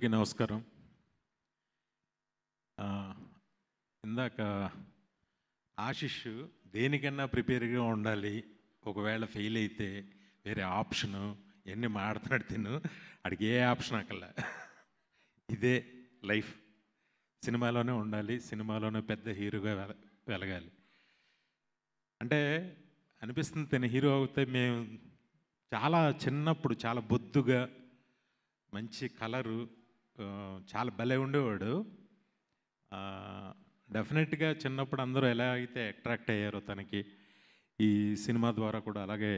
అందరికీ నమస్కారం ఇందాక ఆశిష్ దేనికన్నా ప్రిపేర్గా ఉండాలి ఒకవేళ ఫెయిల్ అయితే వేరే ఆప్షను ఎన్ని మాడుతున్నాడు తిను అడిగి ఏ ఆప్షన్ అక్కల ఇదే లైఫ్ సినిమాలోనే ఉండాలి సినిమాలోనే పెద్ద హీరోగా వెలగాలి అంటే అనిపిస్తుంది తన హీరో అవుతే మేము చాలా చిన్నప్పుడు చాలా బొద్దుగా మంచి కలరు చాలా భలే ఉండేవాడు డెఫినెట్గా చిన్నప్పుడు అందరూ ఎలా అయితే అట్రాక్ట్ అయ్యారో తనకి ఈ సినిమా ద్వారా కూడా అలాగే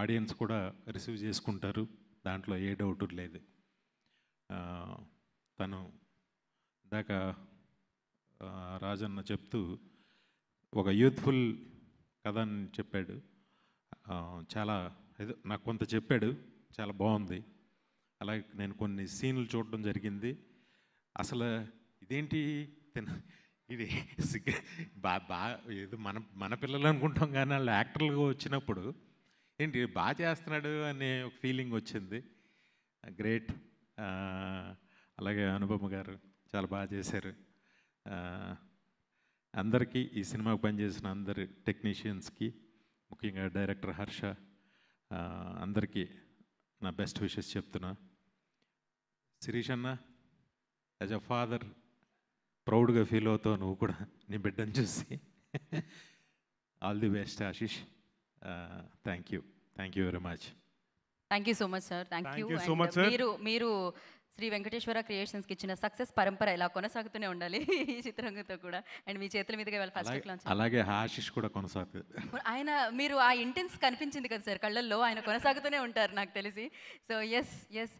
ఆడియన్స్ కూడా రిసీవ్ చేసుకుంటారు దాంట్లో ఏ డౌట్ లేదు తను ఇందాక రాజన్న చెప్తూ ఒక యూత్ఫుల్ కథ అని చెప్పాడు చాలా ఏదో నాకు కొంత చెప్పాడు చాలా బాగుంది అలాగే నేను కొన్ని సీన్లు చూడడం జరిగింది అసలు ఇదేంటి తిన ఇది బా బా ఏదో మన మన పిల్లలు అనుకుంటాం కానీ వాళ్ళు యాక్టర్లుగా వచ్చినప్పుడు ఏంటి బాగా చేస్తున్నాడు అనే ఒక ఫీలింగ్ వచ్చింది గ్రేట్ అలాగే అనుపమ గారు చాలా బాగా చేశారు అందరికీ ఈ సినిమాకు పనిచేసిన అందరి టెక్నీషియన్స్కి ముఖ్యంగా డైరెక్టర్ హర్ష అందరికీ నా బెస్ట్ విషెస్ చెప్తున్నా శిరీష్ అన్న యాజ్ అ ఫాదర్ ప్రౌడ్గా ఫీల్ అవుతావు నువ్వు కూడా నీ బిడ్డను చూసి all the best Ashish thank you thank you very much thank you so much sir thank you so much మీరు మీరు శ్రీ వెంకటేశ్వర క్రియేషన్స్కి ఇచ్చిన సక్సెస్ పరంపర ఇలా కొనసాగుతూనే ఉండాలి ఈ చిత్రంతో కూడా అండ్ మీ చేతుల మీదుగా వెళ్ళి ఫస్ట్ లాంచ్ అలాగే ఆశిష్ కూడా కొనసాగుతుంది ఆయన మీరు ఆ ఇంటెన్స్ కనిపించింది కదా సార్ కళ్ళల్లో ఆయన కొనసాగుతూనే ఉంటారు నాకు తెలిసి సో ఎస్ ఎస్